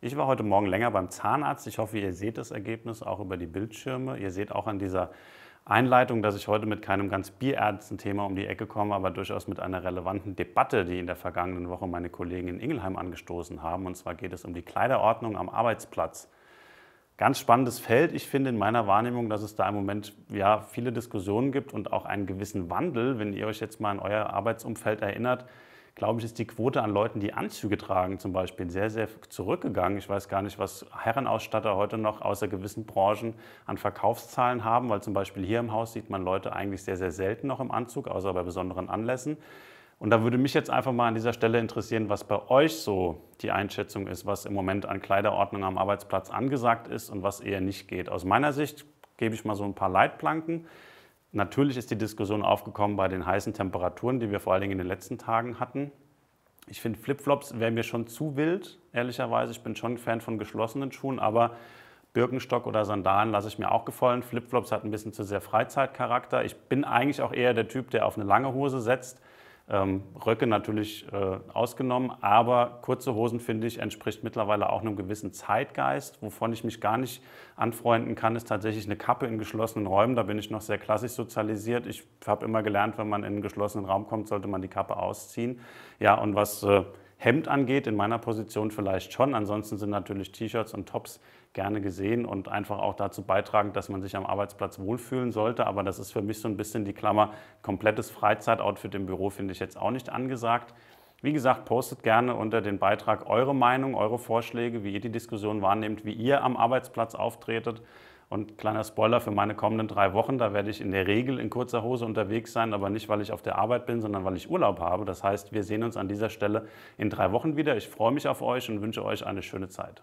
Ich war heute Morgen länger beim Zahnarzt. Ich hoffe, ihr seht das Ergebnis auch über die Bildschirme. Ihr seht auch an dieser Einleitung, dass ich heute mit keinem ganz bierärzten Thema um die Ecke komme, aber durchaus mit einer relevanten Debatte, die in der vergangenen Woche meine Kollegen in Ingelheim angestoßen haben. Und zwar geht es um die Kleiderordnung am Arbeitsplatz. Ganz spannendes Feld. Ich finde in meiner Wahrnehmung, dass es da im Moment ja viele Diskussionen gibt und auch einen gewissen Wandel. Wenn ihr euch jetzt mal an euer Arbeitsumfeld erinnert, glaube ich, ist die Quote an Leuten, die Anzüge tragen, zum Beispiel sehr, sehr zurückgegangen. Ich weiß gar nicht, was Herrenausstatter heute noch außer gewissen Branchen an Verkaufszahlen haben, weil zum Beispiel hier im Haus sieht man Leute eigentlich sehr, sehr selten noch im Anzug, außer bei besonderen Anlässen. Und da würde mich jetzt einfach mal an dieser Stelle interessieren, was bei euch so die Einschätzung ist, was im Moment an Kleiderordnung am Arbeitsplatz angesagt ist und was eher nicht geht. Aus meiner Sicht gebe ich mal so ein paar Leitplanken. Natürlich ist die Diskussion aufgekommen bei den heißen Temperaturen, die wir vor allen Dingen in den letzten Tagen hatten. Ich finde, Flipflops wären mir schon zu wild, ehrlicherweise. Ich bin schon Fan von geschlossenen Schuhen, aber Birkenstock oder Sandalen lasse ich mir auch gefallen. Flipflops hat ein bisschen zu sehr Freizeitcharakter. Ich bin eigentlich auch eher der Typ, der auf eine lange Hose setzt. Ähm, Röcke natürlich äh, ausgenommen, aber kurze Hosen, finde ich, entspricht mittlerweile auch einem gewissen Zeitgeist. Wovon ich mich gar nicht anfreunden kann, ist tatsächlich eine Kappe in geschlossenen Räumen. Da bin ich noch sehr klassisch sozialisiert. Ich habe immer gelernt, wenn man in einen geschlossenen Raum kommt, sollte man die Kappe ausziehen. Ja, und was... Äh, Hemd angeht, in meiner Position vielleicht schon. Ansonsten sind natürlich T-Shirts und Tops gerne gesehen und einfach auch dazu beitragen, dass man sich am Arbeitsplatz wohlfühlen sollte. Aber das ist für mich so ein bisschen die Klammer. Komplettes Freizeitoutfit im Büro finde ich jetzt auch nicht angesagt. Wie gesagt, postet gerne unter den Beitrag eure Meinung, eure Vorschläge, wie ihr die Diskussion wahrnehmt, wie ihr am Arbeitsplatz auftretet. Und kleiner Spoiler für meine kommenden drei Wochen, da werde ich in der Regel in kurzer Hose unterwegs sein, aber nicht, weil ich auf der Arbeit bin, sondern weil ich Urlaub habe. Das heißt, wir sehen uns an dieser Stelle in drei Wochen wieder. Ich freue mich auf euch und wünsche euch eine schöne Zeit.